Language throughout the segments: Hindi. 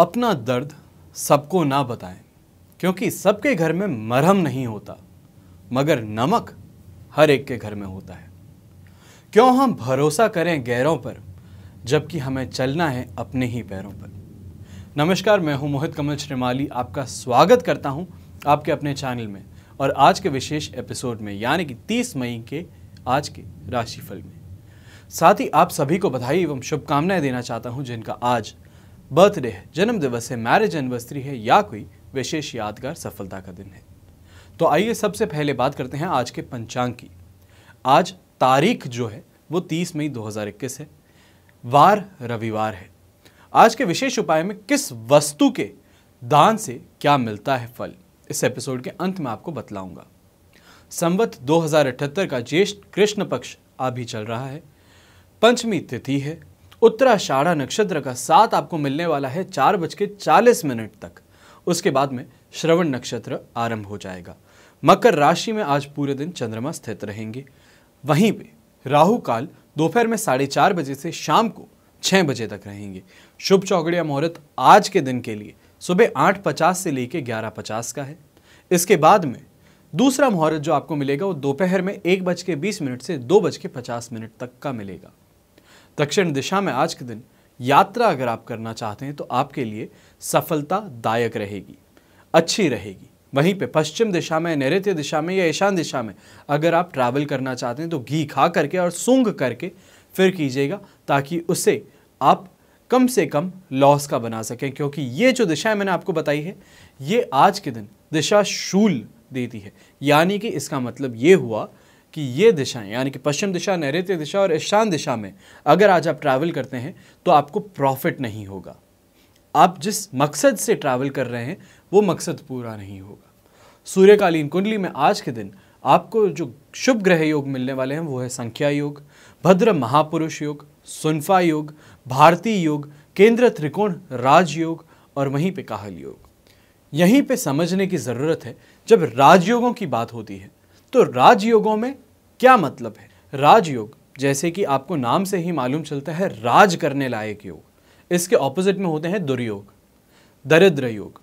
अपना दर्द सबको ना बताएं क्योंकि सबके घर में मरहम नहीं होता मगर नमक हर एक के घर में होता है क्यों हम भरोसा करें गैरों पर जबकि हमें चलना है अपने ही पैरों पर नमस्कार मैं हूं मोहित कमल श्रीमाली आपका स्वागत करता हूं आपके अपने चैनल में और आज के विशेष एपिसोड में यानी कि 30 मई के आज के राशिफल में साथ ही आप सभी को बधाई एवं शुभकामनाएं देना चाहता हूं जिनका आज बर्थडे है जन्मदिवस है मैरिज एनिवर्सरी है या कोई विशेष यादगार सफलता का दिन है तो आइए सबसे पहले बात करते हैं आज के पंचांग की आज तारीख जो है वो 30 मई 2021 है वार रविवार है आज के विशेष उपाय में किस वस्तु के दान से क्या मिलता है फल इस एपिसोड के अंत में आपको बतलाऊंगा संवत 2078 का ज्येष्ठ कृष्ण पक्ष अभी चल रहा है पंचमी तिथि है उत्तराषाढ़ा नक्षत्र का साथ आपको मिलने वाला है चार बज के चालीस मिनट तक उसके बाद में श्रवण नक्षत्र आरंभ हो जाएगा मकर राशि में आज पूरे दिन चंद्रमा स्थित रहेंगे वहीं पे राहु काल दोपहर में साढ़े चार बजे से शाम को छः बजे तक रहेंगे शुभ चौकड़िया मुहूर्त आज के दिन के लिए सुबह आठ पचास से लेकर ग्यारह पचास का है इसके बाद में दूसरा मुहूर्त जो आपको मिलेगा वो दोपहर में एक बज के बीस मिनट से दो बज के पचास मिनट तक का मिलेगा दक्षिण दिशा में आज के दिन यात्रा अगर आप करना चाहते हैं तो आपके लिए सफलता दायक रहेगी अच्छी रहेगी वहीं पे पश्चिम दिशा में नैत्य दिशा में या ईशान दिशा में अगर आप ट्रैवल करना चाहते हैं तो घी खा करके और सूंघ करके फिर कीजिएगा ताकि उसे आप कम से कम लॉस का बना सकें क्योंकि ये जो दिशाएं मैंने आपको बताई है ये आज के दिन दिशा शूल देती है यानी कि इसका मतलब ये हुआ कि ये दिशाएं यानी कि पश्चिम दिशा नैऋत्य दिशा और ईशान दिशा में अगर आज आप ट्रैवल करते हैं तो आपको प्रॉफिट नहीं होगा आप जिस मकसद से ट्रैवल कर रहे हैं वो मकसद पूरा नहीं होगा सूर्यकालीन कुंडली में आज के दिन आपको जो शुभ ग्रह योग मिलने वाले हैं वो है संख्या योग भद्र महापुरुष योग सुनफा योग भारतीय योग केंद्र त्रिकोण राजयोग और वहीं पे काहल योग यहीं पे समझने की ज़रूरत है जब राजयोगों की बात होती है तो राजयोगों में क्या मतलब है राजयोग जैसे कि आपको नाम से ही मालूम चलता है राज करने लायक योग इसके ऑपोजिट में होते हैं दुर्योग दरिद्र योग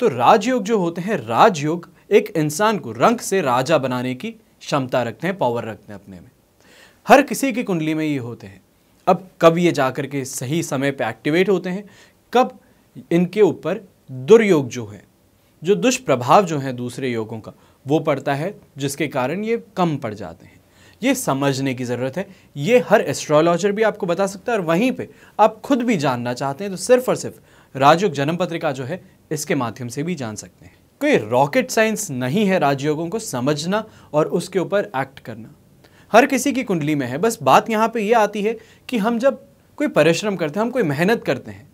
तो राजयोग जो होते हैं राजयोग एक इंसान को रंग से राजा बनाने की क्षमता रखते हैं पावर रखते हैं अपने में हर किसी की कुंडली में ये होते हैं अब कब ये जा के सही समय पे एक्टिवेट होते हैं कब इनके ऊपर दुर्योग जो है जो दुष्प्रभाव जो है दूसरे योगों का वो पड़ता है जिसके कारण ये कम पड़ जाते हैं ये समझने की ज़रूरत है ये हर एस्ट्रोलॉजर भी आपको बता सकता है और वहीं पे आप खुद भी जानना चाहते हैं तो सिर्फ और सिर्फ राजयोग जन्म पत्रिका जो है इसके माध्यम से भी जान सकते हैं कोई रॉकेट साइंस नहीं है राजयोगों को समझना और उसके ऊपर एक्ट करना हर किसी की कुंडली में है बस बात यहाँ पर यह आती है कि हम जब कोई परिश्रम करते हैं हम कोई मेहनत करते हैं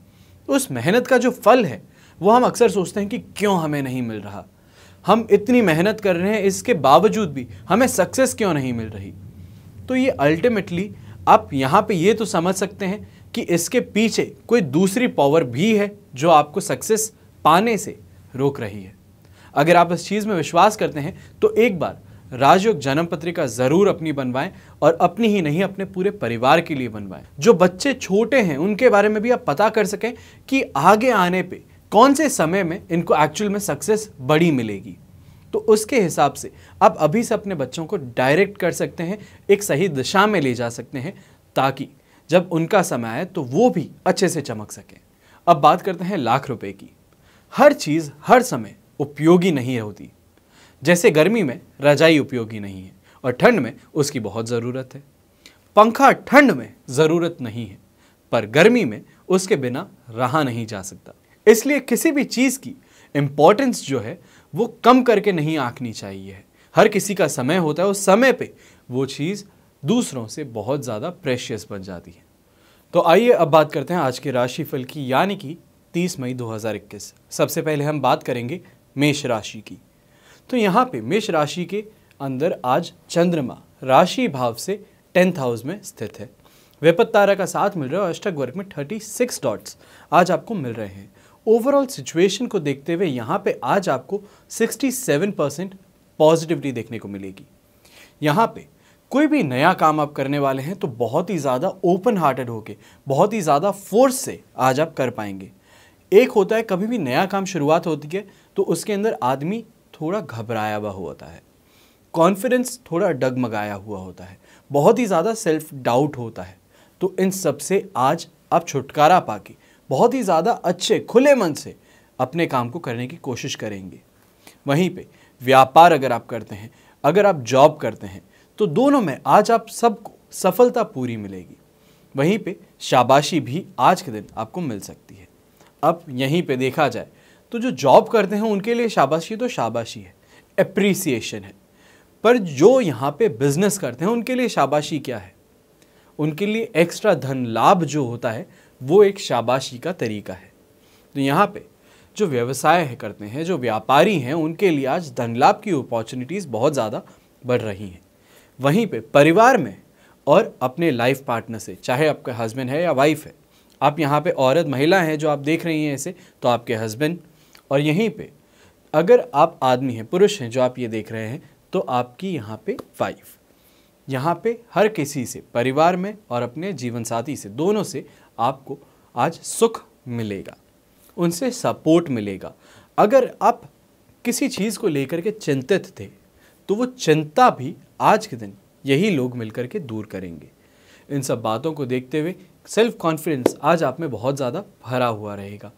उस मेहनत का जो फल है वो हम अक्सर सोचते हैं कि क्यों हमें नहीं मिल रहा हम इतनी मेहनत कर रहे हैं इसके बावजूद भी हमें सक्सेस क्यों नहीं मिल रही तो ये अल्टीमेटली आप यहाँ पे ये तो समझ सकते हैं कि इसके पीछे कोई दूसरी पावर भी है जो आपको सक्सेस पाने से रोक रही है अगर आप इस चीज़ में विश्वास करते हैं तो एक बार राजयोग जन्म पत्रिका ज़रूर अपनी बनवाएं और अपनी ही नहीं अपने पूरे परिवार के लिए बनवाएं जो बच्चे छोटे हैं उनके बारे में भी आप पता कर सकें कि आगे आने पर कौन से समय में इनको एक्चुअल में सक्सेस बड़ी मिलेगी तो उसके हिसाब से आप अभी से अपने बच्चों को डायरेक्ट कर सकते हैं एक सही दिशा में ले जा सकते हैं ताकि जब उनका समय आए तो वो भी अच्छे से चमक सकें अब बात करते हैं लाख रुपए की हर चीज़ हर समय उपयोगी नहीं होती जैसे गर्मी में रजाई उपयोगी नहीं है और ठंड में उसकी बहुत ज़रूरत है पंखा ठंड में ज़रूरत नहीं है पर गर्मी में उसके बिना रहा नहीं जा सकता इसलिए किसी भी चीज़ की इम्पोर्टेंस जो है वो कम करके नहीं आंकनी चाहिए हर किसी का समय होता है उस समय पे वो चीज़ दूसरों से बहुत ज़्यादा प्रेशियस बन जाती है तो आइए अब बात करते हैं आज के राशिफल की यानी कि 30 मई 2021 सबसे पहले हम बात करेंगे मेष राशि की तो यहाँ पे मेष राशि के अंदर आज चंद्रमा राशि भाव से टेंथ हाउस में स्थित है वेपत तारा का साथ मिल रहा है और अष्टक वर्ग में थर्टी सिक्स डॉट्स आज आपको मिल रहे हैं ओवरऑल सिचुएशन को देखते हुए यहाँ पे आज आपको 67 परसेंट पॉजिटिविटी देखने को मिलेगी यहाँ पे कोई भी नया काम आप करने वाले हैं तो बहुत ही ज़्यादा ओपन हार्टेड होके बहुत ही ज़्यादा फोर्स से आज आप कर पाएंगे एक होता है कभी भी नया काम शुरुआत होती है तो उसके अंदर आदमी थोड़ा घबराया हुआ होता है कॉन्फिडेंस थोड़ा डगमगाया हुआ होता है बहुत ही ज़्यादा सेल्फ डाउट होता है तो इन सबसे आज आप छुटकारा पाके बहुत ही ज़्यादा अच्छे खुले मन से अपने काम को करने की कोशिश करेंगे वहीं पे व्यापार अगर आप करते हैं अगर आप जॉब करते हैं तो दोनों में आज आप सबको सफलता पूरी मिलेगी वहीं पे शाबाशी भी आज के दिन आपको मिल सकती है अब यहीं पे देखा जाए तो जो जॉब करते हैं उनके लिए शाबाशी तो शाबाशी है अप्रिसिएशन है पर जो यहाँ पे बिजनेस करते हैं उनके लिए शाबाशी क्या है उनके लिए एक्स्ट्रा धन लाभ जो होता है वो एक शाबाशी का तरीका है तो यहाँ पे जो व्यवसाय है करते हैं जो व्यापारी हैं उनके लिए आज धन लाभ की अपॉर्चुनिटीज़ बहुत ज़्यादा बढ़ रही हैं वहीं पे परिवार में और अपने लाइफ पार्टनर से चाहे आपका हस्बैंड है या वाइफ है आप यहाँ पे औरत महिला हैं जो आप देख रही हैं ऐसे तो आपके हस्बैंड और यहीं पे अगर आप आदमी हैं पुरुष हैं जो आप ये देख रहे हैं तो आपकी यहाँ पे वाइफ यहाँ पे हर किसी से परिवार में और अपने जीवन साथी से दोनों से आपको आज सुख मिलेगा उनसे सपोर्ट मिलेगा अगर आप किसी चीज़ को लेकर के चिंतित थे तो वो चिंता भी आज के दिन यही लोग मिलकर के दूर करेंगे इन सब बातों को देखते हुए सेल्फ कॉन्फिडेंस आज आप में बहुत ज़्यादा भरा हुआ रहेगा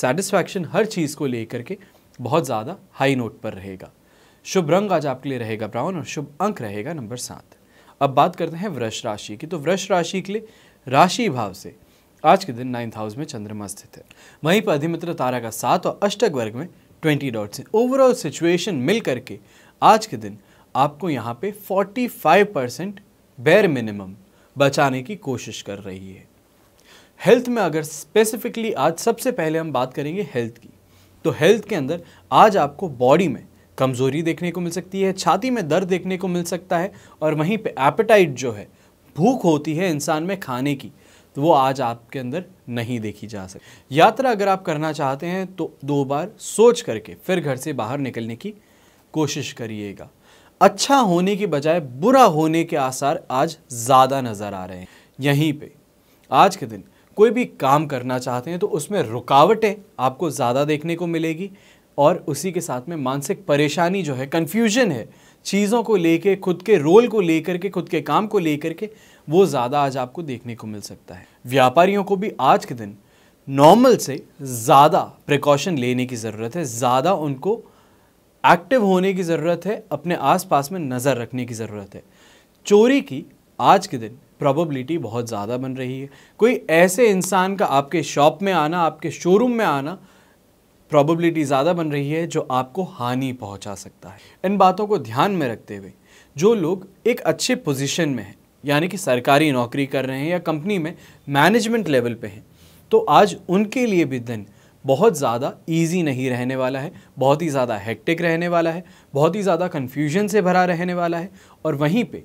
सेटिस्फैक्शन हर चीज़ को लेकर के बहुत ज़्यादा हाई नोट पर रहेगा शुभ रंग आज आपके लिए रहेगा ब्राउन और शुभ अंक रहेगा नंबर सात अब बात करते हैं वृष राशि की तो वृष राशि के लिए राशि भाव से आज के दिन नाइन्थ हाउस में चंद्रमा स्थित है वहीं पर अधिमित्र तारा का सात और अष्टक वर्ग में ट्वेंटी डॉट्स हैं ओवरऑल सिचुएशन मिल करके आज के दिन आपको यहाँ पे फाइव परसेंट बेर मिनिमम बचाने की कोशिश कर रही है हेल्थ में अगर स्पेसिफिकली आज सबसे पहले हम बात करेंगे हेल्थ की तो हेल्थ के अंदर आज आपको बॉडी में कमज़ोरी देखने को मिल सकती है छाती में दर्द देखने को मिल सकता है और वहीं पे एपेटाइट जो है भूख होती है इंसान में खाने की तो वो आज आपके अंदर नहीं देखी जा सकती यात्रा अगर आप करना चाहते हैं तो दो बार सोच करके फिर घर से बाहर निकलने की कोशिश करिएगा अच्छा होने के बजाय बुरा होने के आसार आज ज़्यादा नज़र आ रहे हैं यहीं पे आज के दिन कोई भी काम करना चाहते हैं तो उसमें रुकावटें आपको ज़्यादा देखने को मिलेगी और उसी के साथ में मानसिक परेशानी जो है कन्फ्यूजन है चीज़ों को लेके खुद के रोल को लेकर के खुद के काम को लेकर के वो ज़्यादा आज आपको देखने को मिल सकता है व्यापारियों को भी आज के दिन नॉर्मल से ज़्यादा प्रिकॉशन लेने की ज़रूरत है ज़्यादा उनको एक्टिव होने की ज़रूरत है अपने आसपास में नज़र रखने की ज़रूरत है चोरी की आज के दिन प्रोबेबिलिटी बहुत ज़्यादा बन रही है कोई ऐसे इंसान का आपके शॉप में आना आपके शोरूम में आना प्रॉबिलिटी ज़्यादा बन रही है जो आपको हानि पहुंचा सकता है इन बातों को ध्यान में रखते हुए जो लोग एक अच्छे पोजीशन में हैं यानी कि सरकारी नौकरी कर रहे हैं या कंपनी में मैनेजमेंट लेवल पे हैं तो आज उनके लिए भी दिन बहुत ज़्यादा ईजी नहीं रहने वाला है बहुत ही ज़्यादा हेक्टिक रहने वाला है बहुत ही ज़्यादा कन्फ्यूजन से भरा रहने वाला है और वहीं पर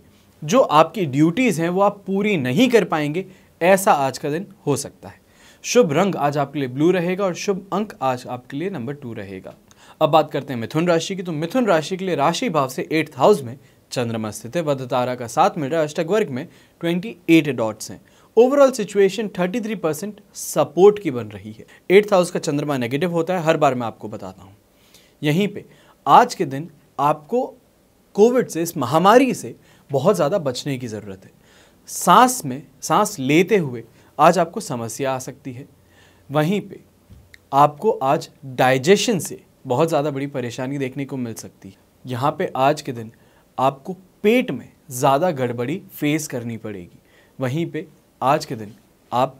जो आपकी ड्यूटीज़ हैं वो आप पूरी नहीं कर पाएंगे ऐसा आज का दिन हो सकता है शुभ रंग आज आपके लिए ब्लू रहेगा और शुभ अंक आज आपके लिए नंबर टू रहेगा अब बात करते हैं मिथुन राशि की तो मिथुन राशि के लिए राशि भाव से एट्थ हाउस में चंद्रमा स्थित है वध तारा का साथ मिल रहा है अष्टक वर्ग में 28 डॉट्स हैं ओवरऑल सिचुएशन 33 परसेंट सपोर्ट की बन रही है एट्थ हाउस का चंद्रमा नेगेटिव होता है हर बार मैं आपको बताता हूँ यहीं पर आज के दिन आपको कोविड से इस महामारी से बहुत ज़्यादा बचने की ज़रूरत है सांस में सांस लेते हुए आज आपको समस्या आ सकती है वहीं पे आपको आज डाइजेशन से बहुत ज़्यादा बड़ी परेशानी देखने को मिल सकती है यहाँ पे आज के दिन आपको पेट में ज़्यादा गड़बड़ी फेस करनी पड़ेगी वहीं पे आज के दिन आप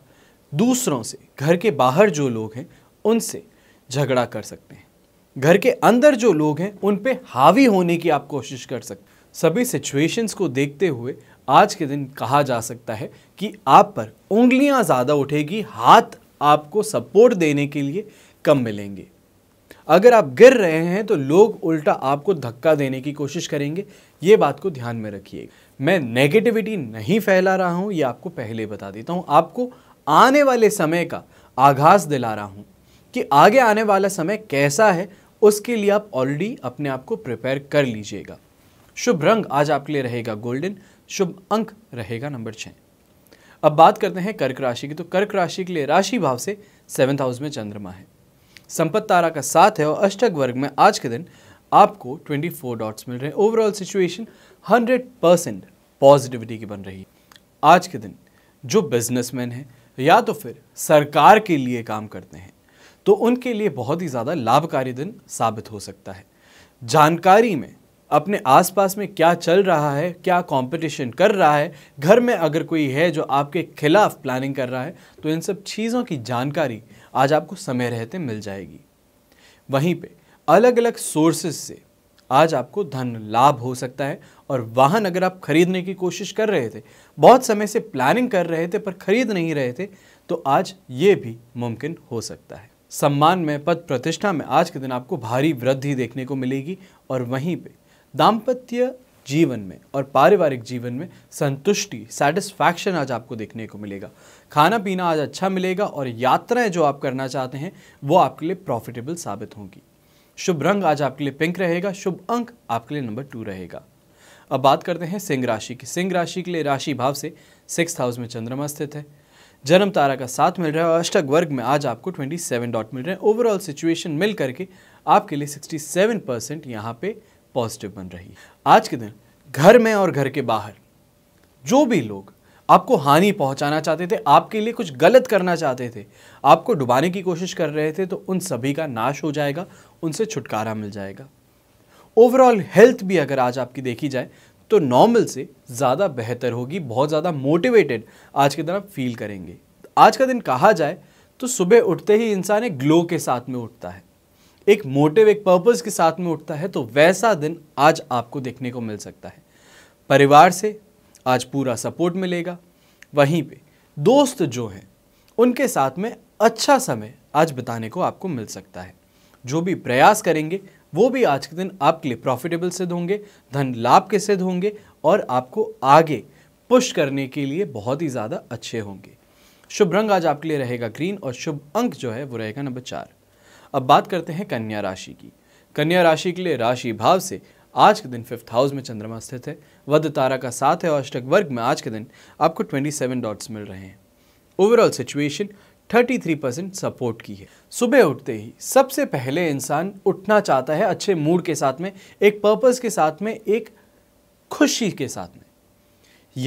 दूसरों से घर के बाहर जो लोग हैं उनसे झगड़ा कर सकते हैं घर के अंदर जो लोग हैं उन पे हावी होने की आप कोशिश कर सकते सभी सिचुएशंस को देखते हुए आज के दिन कहा जा सकता है कि आप पर उंगलियां ज़्यादा उठेगी हाथ आपको सपोर्ट देने के लिए कम मिलेंगे अगर आप गिर रहे हैं तो लोग उल्टा आपको धक्का देने की कोशिश करेंगे ये बात को ध्यान में रखिए मैं नेगेटिविटी नहीं फैला रहा हूँ ये आपको पहले बता देता हूँ आपको आने वाले समय का आघास दिला रहा हूँ कि आगे आने वाला समय कैसा है उसके लिए आप ऑलरेडी अपने आप को प्रिपेयर कर लीजिएगा शुभ रंग आज आपके लिए रहेगा गोल्डन शुभ अंक रहेगा नंबर छः अब बात करते हैं कर्क राशि की तो कर्क राशि के लिए राशि भाव से सेवन्थ हाउस में चंद्रमा है संपत तारा का साथ है और अष्टक वर्ग में आज के दिन आपको 24 डॉट्स मिल रहे हैं ओवरऑल सिचुएशन 100 परसेंट पॉजिटिविटी की बन रही है आज के दिन जो बिजनेसमैन हैं या तो फिर सरकार के लिए काम करते हैं तो उनके लिए बहुत ही ज़्यादा लाभकारी दिन साबित हो सकता है जानकारी में अपने आसपास में क्या चल रहा है क्या कंपटीशन कर रहा है घर में अगर कोई है जो आपके खिलाफ प्लानिंग कर रहा है तो इन सब चीज़ों की जानकारी आज आपको समय रहते मिल जाएगी वहीं पे अलग अलग सोर्सेज से आज आपको धन लाभ हो सकता है और वाहन अगर आप खरीदने की कोशिश कर रहे थे बहुत समय से प्लानिंग कर रहे थे पर खरीद नहीं रहे थे तो आज ये भी मुमकिन हो सकता है सम्मान में पद प्रतिष्ठा में आज के दिन आपको भारी वृद्धि देखने को मिलेगी और वहीं पर दाम्पत्य जीवन में और पारिवारिक जीवन में संतुष्टि सेटिस्फैक्शन आज आपको देखने को मिलेगा खाना पीना आज अच्छा मिलेगा और यात्राएं जो आप करना चाहते हैं वो आपके लिए प्रॉफिटेबल साबित होंगी शुभ रंग आज आपके लिए पिंक रहेगा शुभ अंक आपके लिए नंबर टू रहेगा अब बात करते हैं सिंह राशि की सिंह राशि के लिए राशि भाव से सिक्स हाउस में चंद्रमा स्थित है जन्म तारा का साथ मिल रहा है और अष्टक वर्ग में आज आपको 27 डॉट मिल रहे हैं ओवरऑल सिचुएशन मिल करके आपके लिए 67 परसेंट यहाँ पे पॉजिटिव बन रही है आज के दिन घर में और घर के बाहर जो भी लोग आपको हानि पहुंचाना चाहते थे आपके लिए कुछ गलत करना चाहते थे आपको डुबाने की कोशिश कर रहे थे तो उन सभी का नाश हो जाएगा उनसे छुटकारा मिल जाएगा ओवरऑल हेल्थ भी अगर आज आपकी देखी जाए तो नॉर्मल से ज़्यादा बेहतर होगी बहुत ज़्यादा मोटिवेटेड आज के दिन आप फील करेंगे आज का दिन कहा जाए तो सुबह उठते ही इंसान एक ग्लो के साथ में उठता है एक मोटिव एक पर्पज़ के साथ में उठता है तो वैसा दिन आज आपको देखने को मिल सकता है परिवार से आज पूरा सपोर्ट मिलेगा वहीं पे दोस्त जो हैं उनके साथ में अच्छा समय आज बिताने को आपको मिल सकता है जो भी प्रयास करेंगे वो भी आज के दिन आपके लिए प्रॉफिटेबल सिद्ध होंगे धन लाभ के सिद्ध होंगे और आपको आगे पुश करने के लिए बहुत ही ज़्यादा अच्छे होंगे शुभ रंग आज आपके लिए रहेगा ग्रीन और शुभ अंक जो है वो रहेगा नंबर चार अब बात करते हैं कन्या राशि की कन्या राशि के लिए राशि भाव से आज के दिन फिफ्थ हाउस में चंद्रमा स्थित है वध तारा का साथ है और अष्टक वर्ग में आज के दिन आपको 27 डॉट्स मिल रहे हैं ओवरऑल सिचुएशन 33 परसेंट सपोर्ट की है सुबह उठते ही सबसे पहले इंसान उठना चाहता है अच्छे मूड के साथ में एक पर्पज के साथ में एक खुशी के साथ में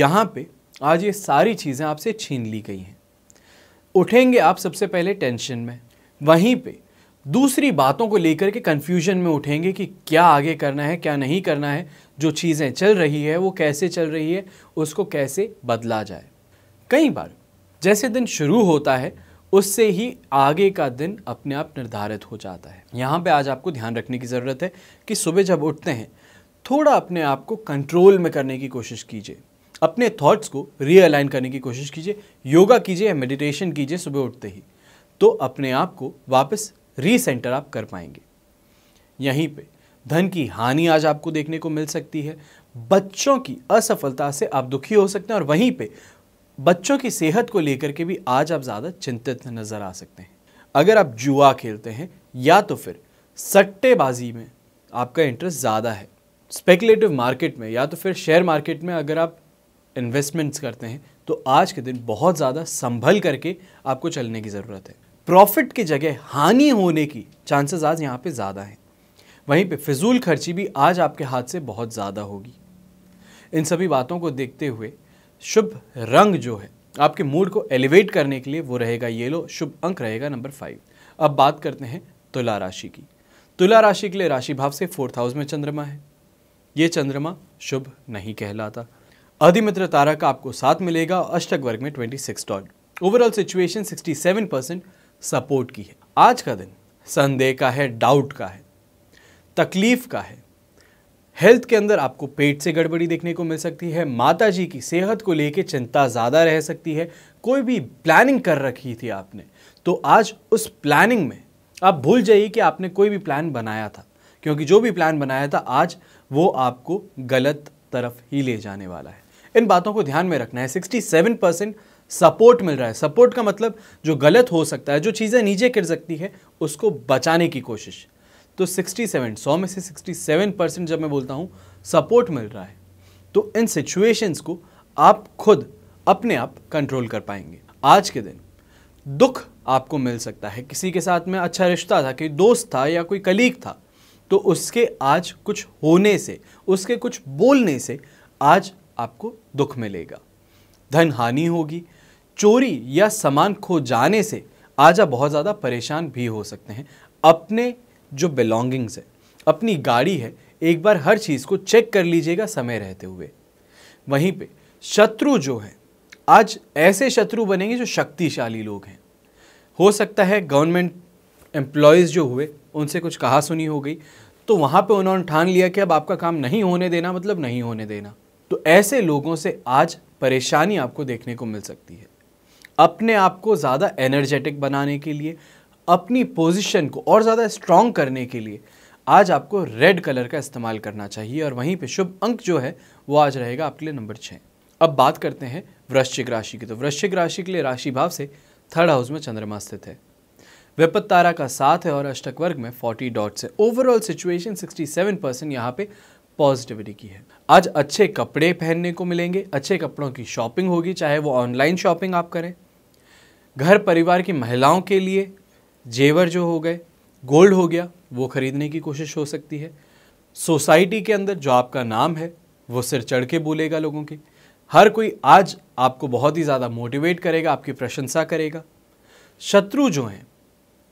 यहाँ पे आज ये सारी चीज़ें आपसे छीन ली गई हैं उठेंगे आप सबसे पहले टेंशन में वहीं पे दूसरी बातों को लेकर के कन्फ्यूजन में उठेंगे कि क्या आगे करना है क्या नहीं करना है जो चीज़ें चल रही है वो कैसे चल रही है उसको कैसे बदला जाए कई बार जैसे दिन शुरू होता है उससे ही आगे का दिन अपने आप निर्धारित हो जाता है यहाँ पे आज आपको ध्यान रखने की ज़रूरत है कि सुबह जब उठते हैं थोड़ा अपने आप को कंट्रोल में करने की कोशिश कीजिए अपने थॉट्स को रीअलाइन करने की कोशिश कीजिए योगा कीजिए या मेडिटेशन कीजिए सुबह उठते ही तो अपने आप को वापस रीसेंटर आप कर पाएंगे यहीं पे धन की हानि आज आपको देखने को मिल सकती है बच्चों की असफलता से आप दुखी हो सकते हैं और वहीं पे बच्चों की सेहत को लेकर के भी आज आप ज़्यादा चिंतित नज़र आ सकते हैं अगर आप जुआ खेलते हैं या तो फिर सट्टेबाजी में आपका इंटरेस्ट ज़्यादा है स्पेकुलेटिव मार्केट में या तो फिर शेयर मार्केट में अगर आप इन्वेस्टमेंट्स करते हैं तो आज के दिन बहुत ज़्यादा संभल करके आपको चलने की ज़रूरत है प्रॉफिट की जगह हानि होने की चांसेस आज यहाँ पे ज़्यादा हैं वहीं पे फिजूल खर्ची भी आज आपके हाथ से बहुत ज़्यादा होगी इन सभी बातों को देखते हुए शुभ रंग जो है आपके मूड को एलिवेट करने के लिए वो रहेगा येलो शुभ अंक रहेगा नंबर फाइव अब बात करते हैं तुला राशि की तुला राशि के लिए राशि भाव से फोर्थ हाउस में चंद्रमा है ये चंद्रमा शुभ नहीं कहलाता अधिमित्र तारा का आपको साथ मिलेगा अष्टक वर्ग में twenty six dot overall situation sixty seven percent support की है आज का दिन संदेह का है डाउट का है तकलीफ का है हेल्थ के अंदर आपको पेट से गड़बड़ी देखने को मिल सकती है माता जी की सेहत को लेके चिंता ज़्यादा रह सकती है कोई भी प्लानिंग कर रखी थी आपने तो आज उस प्लानिंग में आप भूल जाइए कि आपने कोई भी प्लान बनाया था क्योंकि जो भी प्लान बनाया था आज वो आपको गलत तरफ ही ले जाने वाला है इन बातों को ध्यान में रखना है 67 परसेंट सपोर्ट मिल रहा है सपोर्ट का मतलब जो गलत हो सकता है जो चीज़ें नीचे गिर सकती है उसको बचाने की कोशिश तो 67 सौ में से 67 परसेंट जब मैं बोलता हूँ सपोर्ट मिल रहा है तो इन सिचुएशंस को आप खुद अपने आप कंट्रोल कर पाएंगे आज के दिन दुख आपको मिल सकता है किसी के साथ में अच्छा रिश्ता था कोई दोस्त था या कोई कलीग था तो उसके आज कुछ होने से उसके कुछ बोलने से आज आपको दुख मिलेगा धन हानि होगी चोरी या सामान खो जाने से आज आप बहुत ज़्यादा परेशान भी हो सकते हैं अपने जो बिलोंगिंग्स है अपनी गाड़ी है एक बार हर चीज़ को चेक कर लीजिएगा समय रहते हुए वहीं पे शत्रु जो है आज ऐसे शत्रु बनेंगे जो शक्तिशाली लोग हैं हो सकता है गवर्नमेंट एम्प्लॉयज़ जो हुए उनसे कुछ कहा सुनी हो गई तो वहाँ पे उन्होंने ठान लिया कि अब आपका काम नहीं होने देना मतलब नहीं होने देना तो ऐसे लोगों से आज परेशानी आपको देखने को मिल सकती है अपने आप को ज़्यादा एनर्जेटिक बनाने के लिए अपनी पोजीशन को और ज़्यादा स्ट्रॉन्ग करने के लिए आज आपको रेड कलर का इस्तेमाल करना चाहिए और वहीं पे शुभ अंक जो है वो आज रहेगा आपके लिए नंबर छः अब बात करते हैं वृश्चिक राशि की तो वृश्चिक राशि के लिए राशि भाव से थर्ड हाउस में चंद्रमा स्थित है विपत तारा का साथ है और अष्टक वर्ग में 40 डॉट्स है ओवरऑल सिचुएशन 67 परसेंट यहाँ पे पॉजिटिविटी की है आज अच्छे कपड़े पहनने को मिलेंगे अच्छे कपड़ों की शॉपिंग होगी चाहे वो ऑनलाइन शॉपिंग आप करें घर परिवार की महिलाओं के लिए जेवर जो हो गए गोल्ड हो गया वो खरीदने की कोशिश हो सकती है सोसाइटी के अंदर जो आपका नाम है वो सिर चढ़ के बोलेगा लोगों के हर कोई आज आपको बहुत ही ज़्यादा मोटिवेट करेगा आपकी प्रशंसा करेगा शत्रु जो हैं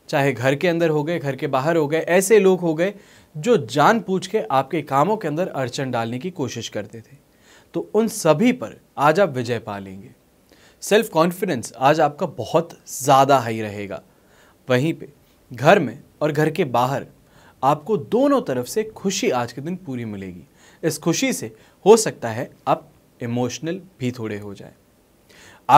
चाहे घर के अंदर हो गए घर के बाहर हो गए ऐसे लोग हो गए जो जान पूछ के आपके कामों के अंदर अड़चन डालने की कोशिश करते थे तो उन सभी पर आज आप विजय पा लेंगे सेल्फ कॉन्फिडेंस आज आपका बहुत ज़्यादा हाई रहेगा वहीं पे घर में और घर के बाहर आपको दोनों तरफ से खुशी आज के दिन पूरी मिलेगी इस खुशी से हो सकता है आप इमोशनल भी थोड़े हो जाए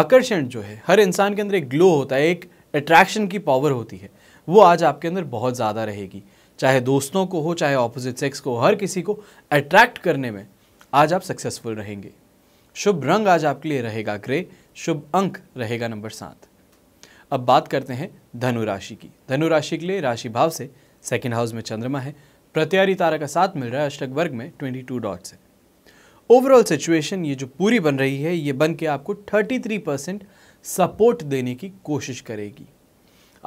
आकर्षण जो है हर इंसान के अंदर एक ग्लो होता है एक अट्रैक्शन की पावर होती है वो आज आपके अंदर बहुत ज़्यादा रहेगी चाहे दोस्तों को हो चाहे ऑपोजिट सेक्स को हर किसी को अट्रैक्ट करने में आज आप सक्सेसफुल रहेंगे शुभ रंग आज आपके लिए रहेगा ग्रे शुभ अंक रहेगा नंबर सात अब बात करते हैं धनु राशि की धनु राशि के लिए राशि भाव से सेकेंड हाउस में चंद्रमा है प्रत्यारी तारा का साथ मिल रहा है अष्टक वर्ग में ट्वेंटी टू डॉट है ओवरऑल सिचुएशन ये जो पूरी बन रही है ये बन के आपको थर्टी थ्री परसेंट सपोर्ट देने की कोशिश करेगी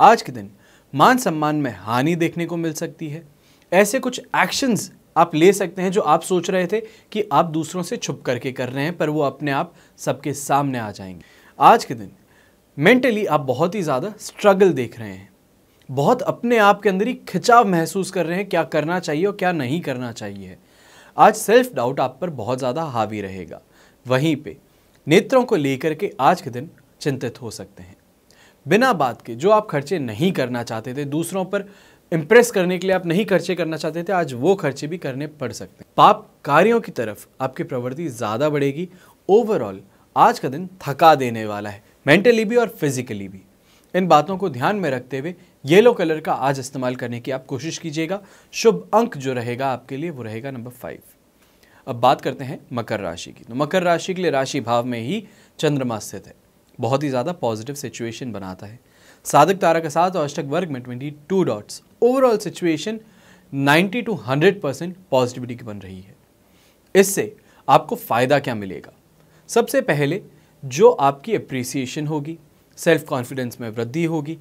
आज के दिन मान सम्मान में हानि देखने को मिल सकती है ऐसे कुछ एक्शंस आप ले सकते हैं जो आप सोच रहे थे कि आप दूसरों से छुप करके कर रहे हैं पर वो अपने आप सबके सामने आ जाएंगे आज के दिन मेंटली आप बहुत ही ज़्यादा स्ट्रगल देख रहे हैं बहुत अपने आप के अंदर ही खिंचाव महसूस कर रहे हैं क्या करना चाहिए और क्या नहीं करना चाहिए आज सेल्फ डाउट आप पर बहुत ज़्यादा हावी रहेगा वहीं पे नेत्रों को लेकर के आज के दिन चिंतित हो सकते हैं बिना बात के जो आप खर्चे नहीं करना चाहते थे दूसरों पर इम्प्रेस करने के लिए आप नहीं खर्चे करना चाहते थे आज वो खर्चे भी करने पड़ सकते हैं पाप कार्यों की तरफ आपकी प्रवृत्ति ज़्यादा बढ़ेगी ओवरऑल आज का दिन थका देने वाला है मेंटली भी और फिजिकली भी इन बातों को ध्यान में रखते हुए येलो कलर का आज इस्तेमाल करने की आप कोशिश कीजिएगा शुभ अंक जो रहेगा आपके लिए वो रहेगा नंबर फाइव अब बात करते हैं मकर राशि की तो मकर राशि के लिए राशि भाव में ही चंद्रमा स्थित है बहुत ही ज़्यादा पॉजिटिव सिचुएशन बनाता है साधक तारा के साथ और अष्टक वर्ग में twenty two dots overall situation ninety two hundred percent positivity की बन रही है इससे आपको फ़ायदा क्या मिलेगा सबसे पहले जो आपकी अप्रिसिएशन होगी सेल्फ कॉन्फिडेंस में वृद्धि होगी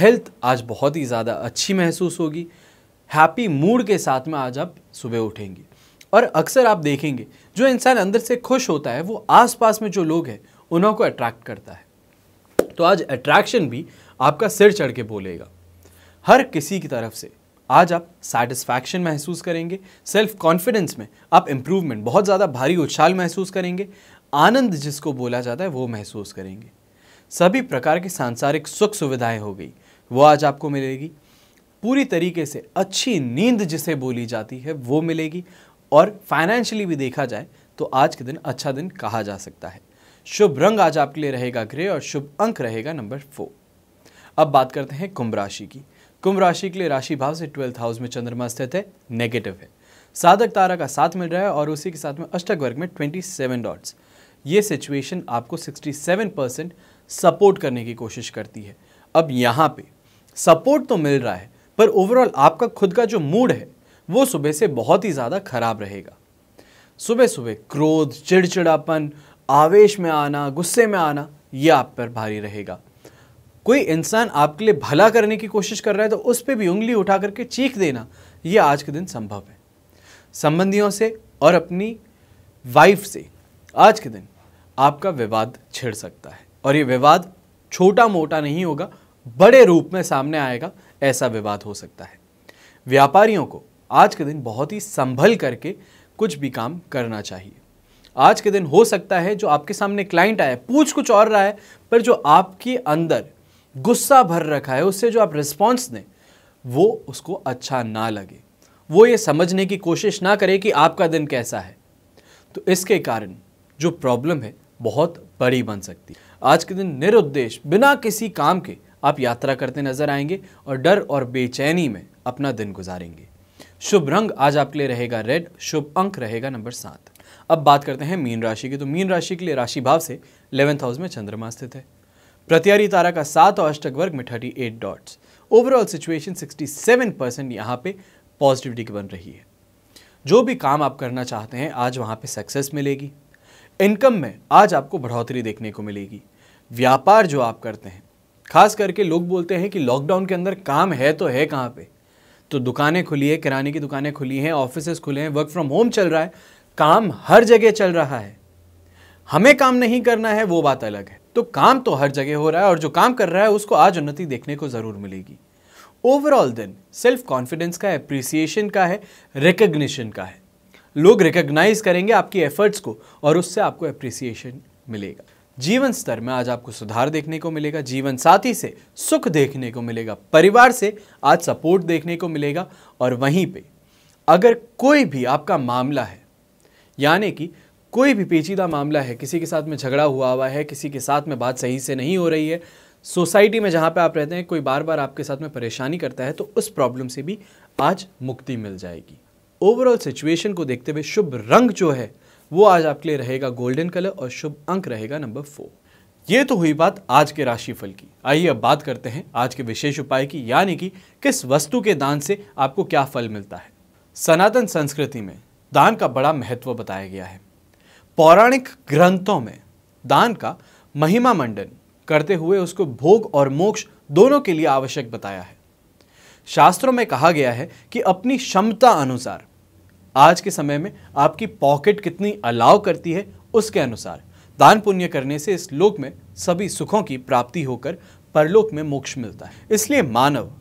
हेल्थ आज बहुत ही ज़्यादा अच्छी महसूस होगी हैप्पी मूड के साथ में आज आप सुबह उठेंगे और अक्सर आप देखेंगे जो इंसान अंदर से खुश होता है वो आसपास में जो लोग हैं उन्हों को अट्रैक्ट करता है तो आज अट्रैक्शन भी आपका सिर चढ़ के बोलेगा हर किसी की तरफ से आज आप सेटिस्फैक्शन महसूस करेंगे सेल्फ कॉन्फिडेंस में आप इम्प्रूवमेंट बहुत ज़्यादा भारी उछाल महसूस करेंगे आनंद जिसको बोला जाता है वो महसूस करेंगे सभी प्रकार की सांसारिक सुख सुविधाएं हो गई वो आज आपको मिलेगी पूरी तरीके से अच्छी नींद जिसे बोली जाती है वो मिलेगी और फाइनेंशियली भी देखा जाए तो आज के दिन अच्छा दिन कहा जा सकता है शुभ रंग आज आपके लिए रहेगा ग्रे और शुभ अंक रहेगा नंबर फोर अब बात करते हैं कुंभ राशि की कुंभ राशि के लिए राशि भाव से ट्वेल्थ हाउस में चंद्रमा स्थित है नेगेटिव है साधक तारा का साथ मिल रहा है और उसी के साथ में अष्टक वर्ग में 27 डॉट्स ये सिचुएशन आपको 67 परसेंट सपोर्ट करने की कोशिश करती है अब यहाँ पे सपोर्ट तो मिल रहा है पर ओवरऑल आपका खुद का जो मूड है वो सुबह से बहुत ही ज़्यादा खराब रहेगा सुबह सुबह क्रोध चिड़चिड़ापन आवेश में आना गुस्से में आना ये आप पर भारी रहेगा कोई इंसान आपके लिए भला करने की कोशिश कर रहा है तो उस पर भी उंगली उठा करके चीख देना ये आज के दिन संभव है संबंधियों से और अपनी वाइफ से आज के दिन आपका विवाद छिड़ सकता है और ये विवाद छोटा मोटा नहीं होगा बड़े रूप में सामने आएगा ऐसा विवाद हो सकता है व्यापारियों को आज के दिन बहुत ही संभल करके कुछ भी काम करना चाहिए आज के दिन हो सकता है जो आपके सामने क्लाइंट आया पूछ कुछ और रहा है पर जो आपके अंदर गुस्सा भर रखा है उससे जो आप रिस्पॉन्स दें वो उसको अच्छा ना लगे वो ये समझने की कोशिश ना करे कि आपका दिन कैसा है तो इसके कारण जो प्रॉब्लम है बहुत बड़ी बन सकती है आज के दिन निरुद्देश बिना किसी काम के आप यात्रा करते नजर आएंगे और डर और बेचैनी में अपना दिन गुजारेंगे शुभ रंग आज आपके लिए रहेगा रेड शुभ अंक रहेगा नंबर सात अब बात करते हैं मीन राशि की तो मीन राशि के लिए राशि भाव से इलेवेंथ हाउस में चंद्रमा स्थित है प्रत्यारी तारा का सात और अष्टक वर्ग में thirty eight dots overall situation sixty seven percent यहाँ पे पॉजिटिविटी की बन रही है जो भी काम आप करना चाहते हैं आज वहाँ पे सक्सेस मिलेगी इनकम में आज आपको बढ़ोतरी देखने को मिलेगी व्यापार जो आप करते हैं खास करके लोग बोलते हैं कि लॉकडाउन के अंदर काम है तो है कहाँ पे तो दुकानें खुली है किराने की दुकानें खुली हैं ऑफिस खुले हैं वर्क फ्रॉम होम चल रहा है काम हर जगह चल रहा है हमें काम नहीं करना है वो बात अलग है तो काम तो हर जगह हो रहा है और जो काम कर रहा है उसको आज उन्नति देखने को ज़रूर मिलेगी ओवरऑल दिन सेल्फ कॉन्फिडेंस का अप्रिसिएशन का है रिकग्निशन का है लोग रिकग्नाइज करेंगे आपकी एफर्ट्स को और उससे आपको अप्रिसिएशन मिलेगा जीवन स्तर में आज आपको सुधार देखने को मिलेगा जीवन साथी से सुख देखने को मिलेगा परिवार से आज सपोर्ट देखने को मिलेगा और वहीं पे अगर कोई भी आपका मामला है यानी कि कोई भी पेचीदा मामला है किसी के साथ में झगड़ा हुआ हुआ है किसी के साथ में बात सही से नहीं हो रही है सोसाइटी में जहाँ पे आप रहते हैं कोई बार बार आपके साथ में परेशानी करता है तो उस प्रॉब्लम से भी आज मुक्ति मिल जाएगी ओवरऑल सिचुएशन को देखते हुए शुभ रंग जो है वो आज आपके लिए रहेगा गोल्डन कलर और शुभ अंक रहेगा नंबर फोर ये तो हुई बात आज के राशिफल की आइए अब बात करते हैं आज के विशेष उपाय की यानी कि किस वस्तु के दान से आपको क्या फल मिलता है सनातन संस्कृति में दान का बड़ा महत्व बताया गया है पौराणिक ग्रंथों में दान का महिमा मंडन करते हुए उसको भोग और मोक्ष दोनों के लिए आवश्यक बताया है शास्त्रों में कहा गया है कि अपनी क्षमता अनुसार आज के समय में आपकी पॉकेट कितनी अलाव करती है उसके अनुसार दान पुण्य करने से इस लोक में सभी सुखों की प्राप्ति होकर परलोक में मोक्ष मिलता है इसलिए मानव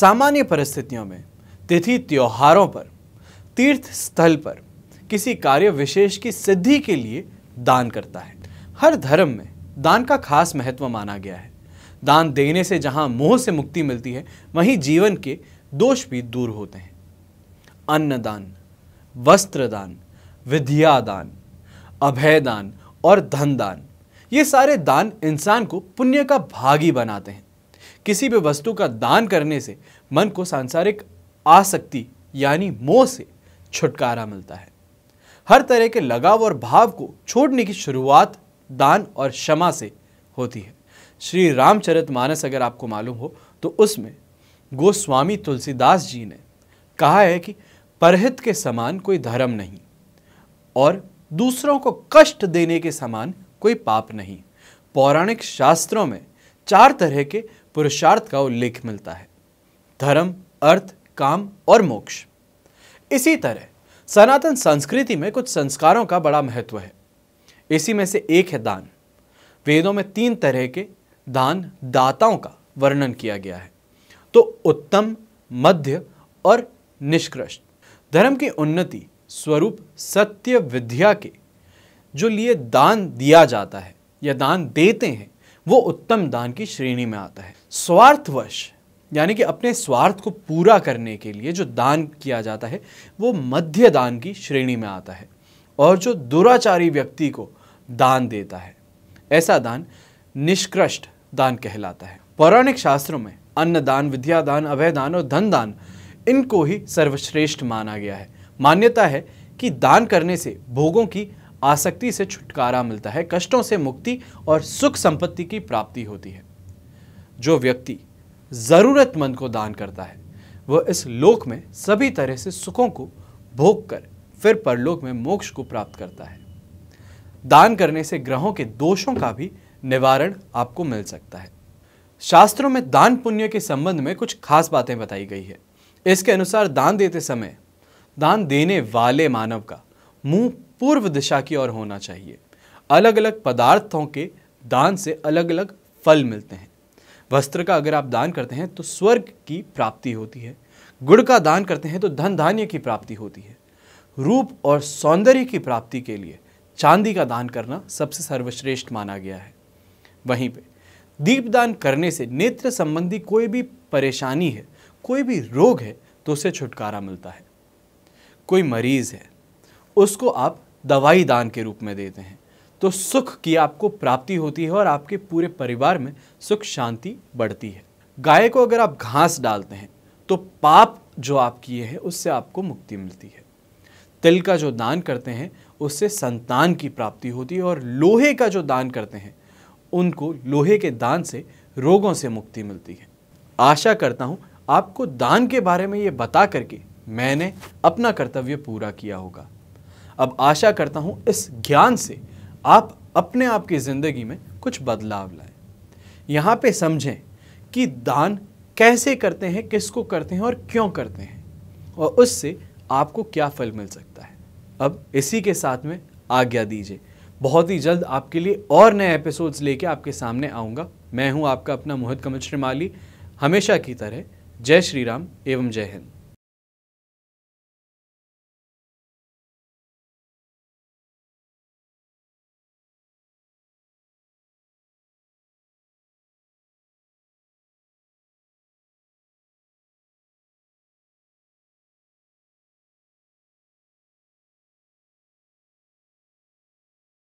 सामान्य परिस्थितियों में तिथि त्योहारों पर तीर्थ स्थल पर किसी कार्य विशेष की सिद्धि के लिए दान करता है हर धर्म में दान का खास महत्व माना गया है दान देने से जहाँ मोह से मुक्ति मिलती है वहीं जीवन के दोष भी दूर होते हैं अन्नदान वस्त्रदान विद्यादान अभयदान और धनदान ये सारे दान इंसान को पुण्य का भागी बनाते हैं किसी भी वस्तु का दान करने से मन को सांसारिक आसक्ति यानी मोह से छुटकारा मिलता है हर तरह के लगाव और भाव को छोड़ने की शुरुआत दान और क्षमा से होती है श्री रामचरित मानस अगर आपको मालूम हो तो उसमें गोस्वामी तुलसीदास जी ने कहा है कि परहित के समान कोई धर्म नहीं और दूसरों को कष्ट देने के समान कोई पाप नहीं पौराणिक शास्त्रों में चार तरह के पुरुषार्थ का उल्लेख मिलता है धर्म अर्थ काम और मोक्ष इसी तरह सनातन संस्कृति में कुछ संस्कारों का बड़ा महत्व है इसी में से एक है दान वेदों में तीन तरह के दान दाताओं का वर्णन किया गया है तो उत्तम मध्य और निष्कृष्ट धर्म की उन्नति स्वरूप सत्य विद्या के जो लिए दान दिया जाता है या दान देते हैं वो उत्तम दान की श्रेणी में आता है स्वार्थवश यानी कि अपने स्वार्थ को पूरा करने के लिए जो दान किया जाता है वो मध्य दान की श्रेणी में आता है और जो दुराचारी व्यक्ति को दान देता है ऐसा दान निष्कृष्ट दान कहलाता है पौराणिक शास्त्रों में अन्नदान विद्यादान अभयदान और धन दान इनको ही सर्वश्रेष्ठ माना गया है मान्यता है कि दान करने से भोगों की आसक्ति से छुटकारा मिलता है कष्टों से मुक्ति और सुख संपत्ति की प्राप्ति होती है जो व्यक्ति ज़रूरतमंद को दान करता है वह इस लोक में सभी तरह से सुखों को भोग कर फिर परलोक में मोक्ष को प्राप्त करता है दान करने से ग्रहों के दोषों का भी निवारण आपको मिल सकता है शास्त्रों में दान पुण्य के संबंध में कुछ खास बातें बताई गई है इसके अनुसार दान देते समय दान देने वाले मानव का मुंह पूर्व दिशा की ओर होना चाहिए अलग अलग पदार्थों के दान से अलग अलग फल मिलते हैं वस्त्र का अगर आप दान करते हैं तो स्वर्ग की प्राप्ति होती है गुड़ का दान करते हैं तो धन धान्य की प्राप्ति होती है रूप और सौंदर्य की प्राप्ति के लिए चांदी का दान करना सबसे सर्वश्रेष्ठ माना गया है वहीं पे दीपदान करने से नेत्र संबंधी कोई भी परेशानी है कोई भी रोग है तो उसे छुटकारा मिलता है कोई मरीज़ है उसको आप दवाई दान के रूप में देते हैं तो सुख की आपको प्राप्ति होती है और आपके पूरे परिवार में सुख शांति बढ़ती है गाय को अगर आप घास डालते हैं तो पाप जो आप किए हैं उससे आपको मुक्ति मिलती है तिल का जो दान करते हैं उससे संतान की प्राप्ति होती है और लोहे का जो दान करते हैं उनको लोहे के दान से रोगों से मुक्ति मिलती है आशा करता हूँ आपको दान के बारे में ये बता करके मैंने अपना कर्तव्य पूरा किया होगा अब आशा करता हूँ इस ज्ञान से आप अपने आप की ज़िंदगी में कुछ बदलाव लाएं यहाँ पे समझें कि दान कैसे करते हैं किसको करते हैं और क्यों करते हैं और उससे आपको क्या फल मिल सकता है अब इसी के साथ में आज्ञा दीजिए बहुत ही जल्द आपके लिए और नए एपिसोड्स लेके आपके सामने आऊँगा मैं हूँ आपका अपना मोहित कमल श्रीमाली हमेशा की तरह जय श्री राम एवं जय हिंद